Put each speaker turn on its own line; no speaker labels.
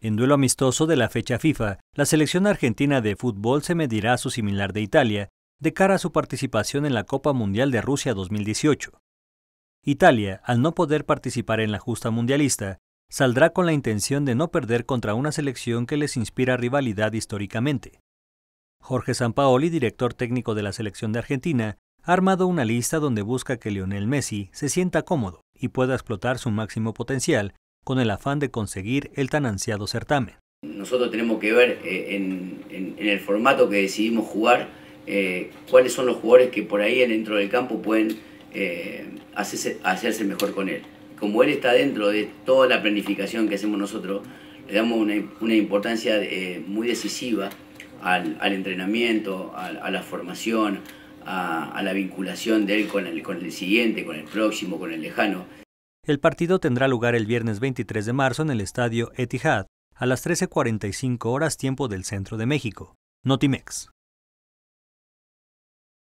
En duelo amistoso de la fecha FIFA, la selección argentina de fútbol se medirá a su similar de Italia de cara a su participación en la Copa Mundial de Rusia 2018. Italia, al no poder participar en la justa mundialista, saldrá con la intención de no perder contra una selección que les inspira rivalidad históricamente. Jorge Sampaoli, director técnico de la selección de Argentina, ha armado una lista donde busca que Lionel Messi se sienta cómodo y pueda explotar su máximo potencial con el afán de conseguir el tan ansiado certamen.
Nosotros tenemos que ver eh, en, el formato que decidimos jugar eh, cuáles son los jugadores que por ahí dentro del campo pueden eh, hacerse, mejor con él. Como él está dentro de toda la planificación que hacemos nosotros, le damos una, importancia muy decisiva al, entrenamiento, a, la formación, a, la vinculación de él con el, con el siguiente, con el próximo, con el lejano.
El partido tendrá lugar el viernes 23 de marzo en el estadio Etihad a las 13.45 horas tiempo del centro de México. Notimex.